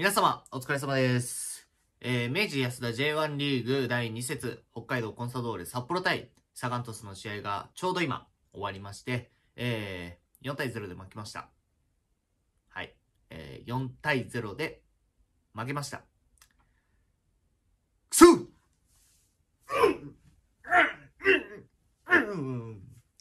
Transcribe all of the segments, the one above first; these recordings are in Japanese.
皆様、お疲れ様です。えー、明治安田 J1 リーグ第2節、北海道コンサドーレ札幌対サガン鳥栖の試合がちょうど今終わりまして、えー、4対0で負けました。はい。えー、4対0で負けました。くそ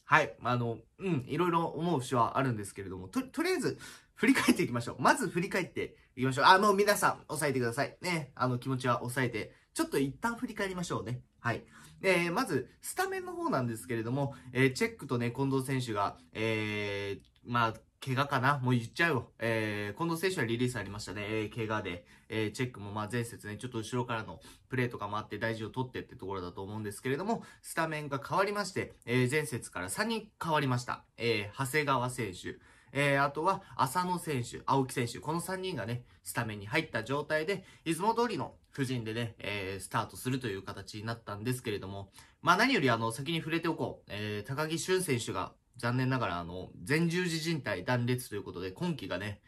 はい。あの、うん、いろいろ思う節はあるんですけれども、と、とりあえず、振り返っていきましょう。まず振り返っていきましょう。あ、もう皆さん、押さえてください。ね。あの、気持ちは抑えて、ちょっと一旦振り返りましょうね。はい。えー、まず、スタメンの方なんですけれども、えー、チェックとね、近藤選手が、えー、まあ、怪我かなもう言っちゃうよ。えー、近藤選手はリリースありましたね。えー、怪我で。えー、チェックもまあ前節ね、ちょっと後ろからのプレーとかもあって大事を取ってってところだと思うんですけれども、スタメンが変わりまして、えー、前節から3人変わりました。えー、長谷川選手。えー、あとは、浅野選手、青木選手、この3人がね、スタメンに入った状態で、いつも通りの布陣でね、えー、スタートするという形になったんですけれども、まあ何よりあの、先に触れておこう。えー、高木俊選手が残念ながら、あの、前十字靭帯断裂ということで、今季がね、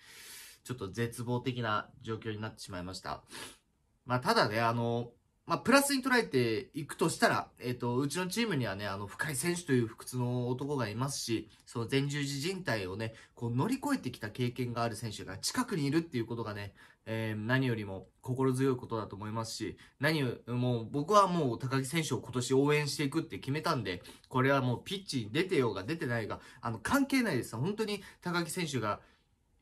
ちょっと絶望的な状況になってしまいました。まあ、ただね、あの、まあ、プラスに捉えていくとしたら、えっ、ー、と、うちのチームにはね、あの、深井選手という不屈の男がいますし、その前十字靭帯をね、こう乗り越えてきた経験がある選手が近くにいるっていうことがね、えー、何よりも心強いことだと思いますし、何より僕はもう高木選手を今年応援していくって決めたんで、これはもうピッチに出てようが出てないが、あの、関係ないです。本当に高木選手が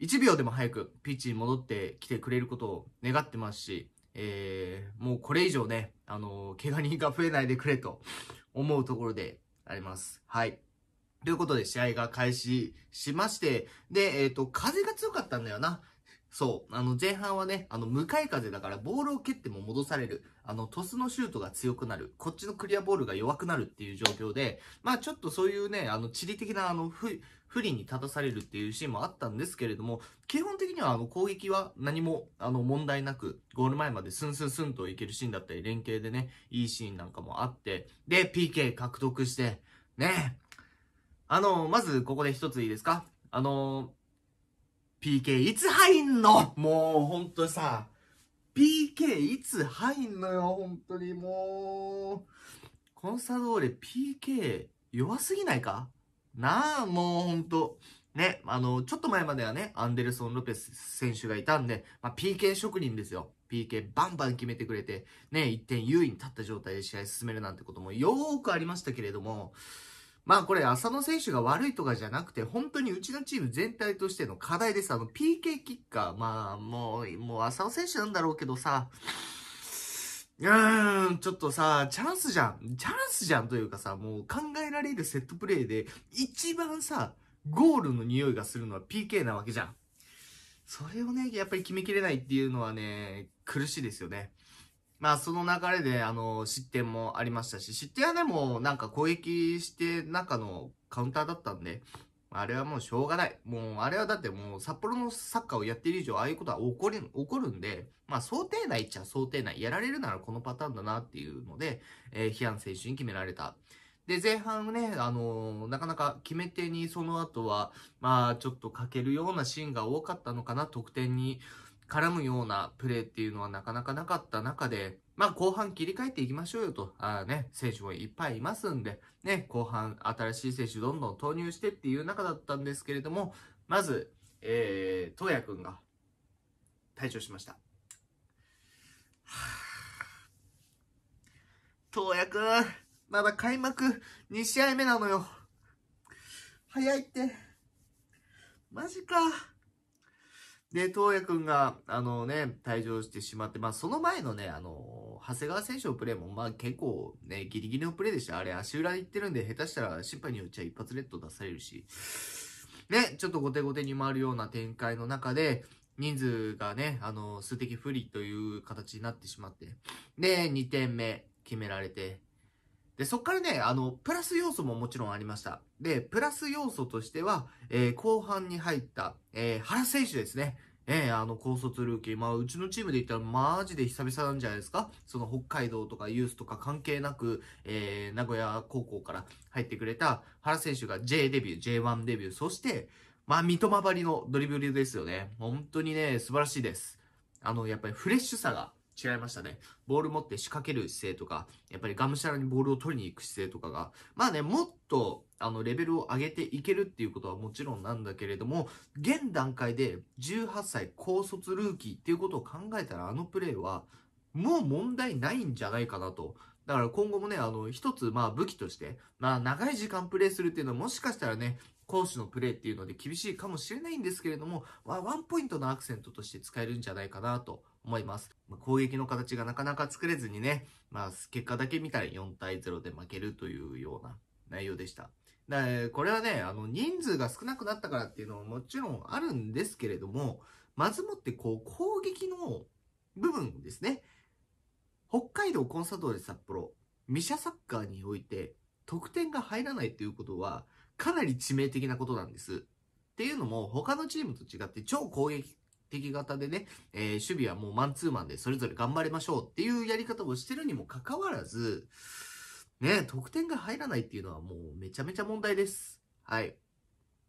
1秒でも早くピッチに戻ってきてくれることを願ってますし、えー、もうこれ以上ね、あのー、怪我人が増えないでくれと思うところであります。はい。ということで試合が開始しまして、で、えっ、ー、と、風が強かったんだよな。そう。あの、前半はね、あの、向かい風だからボールを蹴っても戻される。あの、トスのシュートが強くなる。こっちのクリアボールが弱くなるっていう状況で、まあちょっとそういうね、あの、地理的な、あの、不、不利に立たされるっていうシーンもあったんですけれども、基本的にはあの、攻撃は何も、あの、問題なく、ゴール前までスンスンスンといけるシーンだったり、連携でね、いいシーンなんかもあって、で、PK 獲得して、ね、あの、まずここで一ついいですかあの、PK いつ入んのもうほんとさ、PK いつ入んのよ、ほんとにもう。コンサドーレ PK 弱すぎないかなあ、もうほんと。ね、あの、ちょっと前まではね、アンデルソン・ロペス選手がいたんで、まあ、PK 職人ですよ。PK バンバン決めてくれて、ね、1点優位に立った状態で試合進めるなんてこともよーくありましたけれども、まあこれ浅野選手が悪いとかじゃなくて、本当にうちのチーム全体としての課題です。あの PK キッカー、まあもう、もう浅野選手なんだろうけどさ、うーん、ちょっとさ、チャンスじゃん。チャンスじゃんというかさ、もう考えられるセットプレーで、一番さ、ゴールの匂いがするのは PK なわけじゃん。それをね、やっぱり決めきれないっていうのはね、苦しいですよね。まあその流れで、あの、失点もありましたし、失点はでもなんか攻撃して中のカウンターだったんで、あれはもうしょうがない。もう、あれはだってもう、札幌のサッカーをやっている以上、ああいうことは起こる、起こるんで、まあ、想定内っちゃ想定内。やられるならこのパターンだなっていうので、えー、批判選手に決められた。で、前半ね、あのー、なかなか決め手にその後は、まあ、ちょっと欠けるようなシーンが多かったのかな、得点に。絡むようなプレーっていうのはなかなかなかった中で、まあ後半切り替えていきましょうよと、あね、選手もいっぱいいますんで、ね、後半新しい選手どんどん投入してっていう中だったんですけれども、まず、えー、東也くんが退場しました。東也くん、まだ開幕2試合目なのよ。早いって。マジか。で、東也くんが、あのね、退場してしまって、まあ、その前のね、あの、長谷川選手のプレーも、まあ、結構ね、ギリギリのプレーでした。あれ、足裏行ってるんで、下手したら、審判によっちゃ一発レッド出されるし、ね、ちょっと後手後手に回るような展開の中で、人数がね、あの、数的不利という形になってしまって、で、2点目決められて、で、そっからね、あの、プラス要素ももちろんありました。で、プラス要素としては、えー、後半に入った、えー、原選手ですね。えー、あの、高卒ルーキー。まあ、うちのチームで言ったらマジで久々なんじゃないですかその北海道とかユースとか関係なく、えー、名古屋高校から入ってくれた原選手が J デビュー、J1 デビュー、そして、まあ、三笘張りのドリブルですよね。本当にね、素晴らしいです。あの、やっぱりフレッシュさが違いましたね。ボール持って仕掛ける姿勢とか、やっぱりがむしゃらにボールを取りに行く姿勢とかが、まあね、もっと、あの、レベルを上げていけるっていうことはもちろんなんだけれども、現段階で18歳高卒ルーキーっていうことを考えたら、あのプレーは、もう問題ないんじゃないかなと。だから今後もね、あの、一つ、まあ武器として、まあ長い時間プレイするっていうのはもしかしたらね、攻守のプレーっていうので厳しいかもしれないんですけれども、まあ、ワンポイントのアクセントとして使えるんじゃないかなと思います。まあ、攻撃の形がなかなか作れずにね、まあ、結果だけ見たら4対0で負けるというような内容でした。でこれはね、あの、人数が少なくなったからっていうのももちろんあるんですけれども、まずもってこう、攻撃の部分ですね。北海道コンサドーレ札幌、ミシャサッカーにおいて、得点が入らないということは、かなり致命的なことなんです。っていうのも、他のチームと違って超攻撃敵型でね、えー、守備はもうマンツーマンでそれぞれ頑張りましょうっていうやり方をしてるにもかかわらず、ね、得点が入らないっていうのはもうめちゃめちゃ問題です。はい。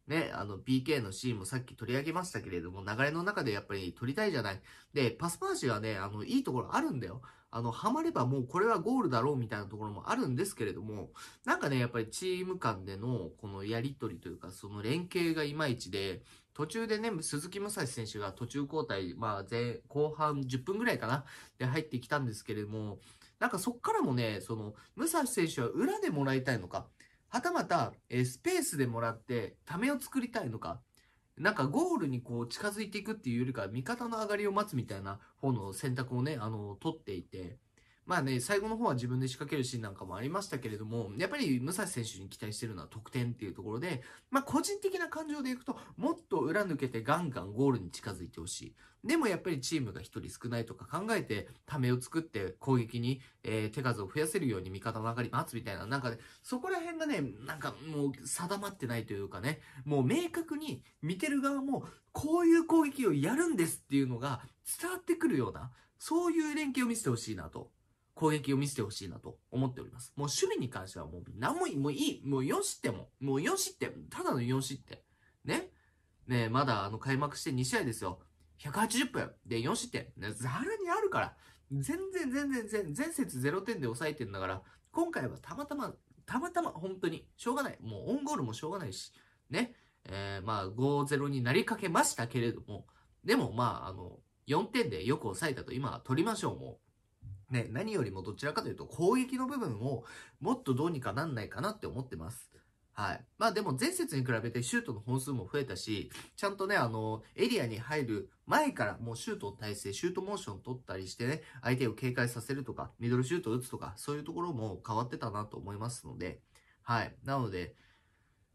ね、あの PK のシーンもさっき取り上げましたけれども、流れの中でやっぱり取りたいじゃない。で、パス回しはね、あの、いいところあるんだよ。あの、ハマればもうこれはゴールだろうみたいなところもあるんですけれども、なんかね、やっぱりチーム間でのこのやりとりというか、その連携がいまいちで、途中でね、鈴木武蔵選手が途中交代、まあ前、後半10分ぐらいかな、で入ってきたんですけれども、なんかそっからもね、その、武蔵選手は裏でもらいたいのか、はたまた、えスペースでもらって、ためを作りたいのか、なんかゴールにこう近づいていくっていうよりか、味方の上がりを待つみたいな方の選択をね、あの、取っていて、まあね、最後の方は自分で仕掛けるシーンなんかもありましたけれども、やっぱり武蔵選手に期待してるのは得点っていうところで、まあ個人的な感情でいくと、もっと裏抜けてガンガンゴールに近づいてほしい。でもやっぱりチームが1人少ないとか考えて、ためを作って攻撃に、えー、手数を増やせるように味方上かり待つみたいな、なんかね、そこら辺がね、なんかもう定まってないというかね、もう明確に見てる側も、こういう攻撃をやるんですっていうのが伝わってくるような、そういう連携を見せてほしいなと攻撃を見せてほしいなと思っております。もう守備に関してはもう何もいい、もういい、もうよしっても、もうよしって、ただのよしって。ね。ねまだあの開幕して2試合ですよ。180分で4失点。ざるにあるから。全然全然全全節0点で抑えてんだから、今回はたまたま、たまたま本当に、しょうがない。もうオンゴールもしょうがないし、ね。えー、まあ5-0になりかけましたけれども、でもまああの、4点でよく抑えたと今は取りましょう、もう。ね、何よりもどちらかというと攻撃の部分をもっとどうにかなんないかなって思ってます。はい。まあでも前節に比べてシュートの本数も増えたし、ちゃんとね、あの、エリアに入る前からもうシュート体制、シュートモーション取ったりしてね、相手を警戒させるとか、ミドルシュート打つとか、そういうところも変わってたなと思いますので、はい。なので、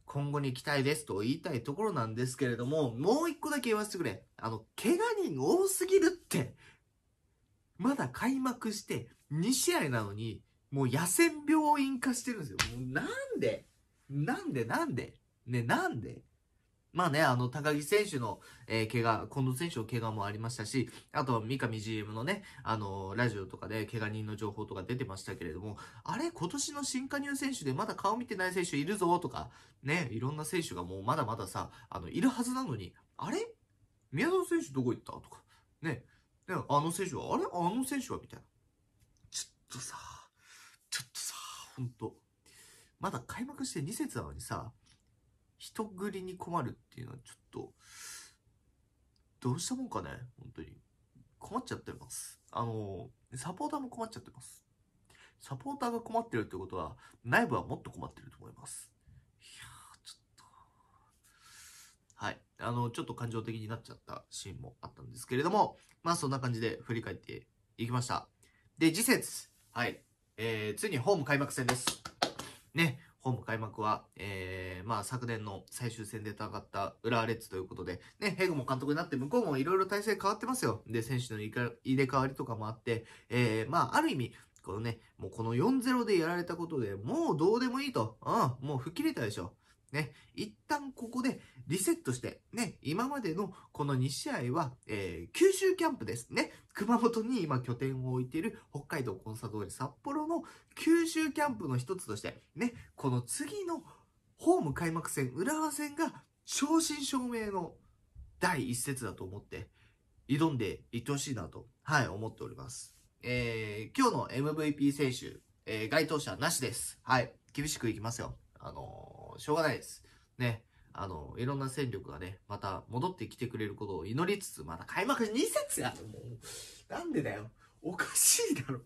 今後に期待ですと言いたいところなんですけれども、もう一個だけ言わせてくれ。あの、怪我人多すぎるってまだ開幕して2試合なのに、もう野戦病院化してるんですよ。もうなんでなんでなんでね、なんでまあね、あの、高木選手の、えー、怪我、近藤選手の怪我もありましたし、あとは三上 GM のね、あのー、ラジオとかで怪我人の情報とか出てましたけれども、あれ、今年の新加入選手でまだ顔見てない選手いるぞとか、ね、いろんな選手がもうまだまださ、あの、いるはずなのに、あれ宮園選手どこ行ったとか、ね、で、あの選手は、あれあの選手はみたいな。ちょっとさ、ちょっとさ、ほんと。まだ開幕して2節なのにさ、人繰りに困るっていうのはちょっと、どうしたもんかね、本当に。困っちゃってます。あの、サポーターも困っちゃってます。サポーターが困ってるってことは、内部はもっと困ってると思います。いやあの、ちょっと感情的になっちゃったシーンもあったんですけれども、まあそんな感じで振り返っていきました。で、次節。はい。えー、ついにホーム開幕戦です。ね、ホーム開幕は、えー、まあ昨年の最終戦で戦った浦和レッズということで、ね、ヘグも監督になって向こうもいろいろ体制変わってますよ。で、選手の入れ替わりとかもあって、えー、まあある意味、このね、もうこの4-0でやられたことでもうどうでもいいと、うん、もう吹っ切れたでしょ。ね。一旦ここでリセットして、ね、今までのこの2試合は、えー、九州キャンプですね。熊本に今拠点を置いている北海道コンサドーレ札幌の九州キャンプの一つとして、ね、この次のホーム開幕戦、浦和戦が正真正銘の第一節だと思って、挑んでいってほしいなと、はい、思っております。えー、今日の MVP 選手、えー、該当者なしです。はい、厳しくいきますよ。あのーしょうがないです。ね。あの、いろんな戦力がね、また戻ってきてくれることを祈りつつ、また開幕2節やもう。なんでだよ。おかしいだろ。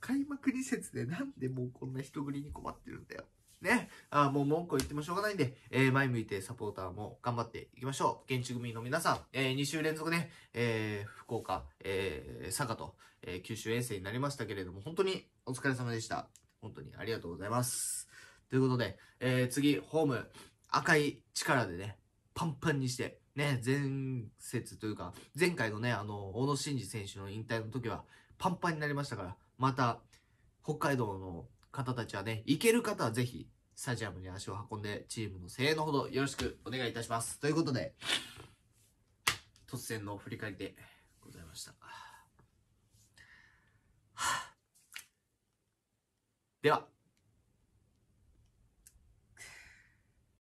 開幕2節でなんでもうこんな人繰りに困ってるんだよ。ね。あもう文句を言ってもしょうがないんで、えー、前向いてサポーターも頑張っていきましょう。現地組の皆さん、えー、2週連続ね、えー、福岡、え佐賀と、え九州遠征になりましたけれども、本当にお疲れ様でした。本当にありがとうございます。ということで、えー、次、ホーム、赤い力でね、パンパンにして、ね、前節というか、前回のね、あの、小野伸二選手の引退の時は、パンパンになりましたから、また、北海道の方たちはね、行ける方はぜひ、スタジアムに足を運んで、チームの声援のほどよろしくお願いいたします。ということで、突然の振り返りでございました。では。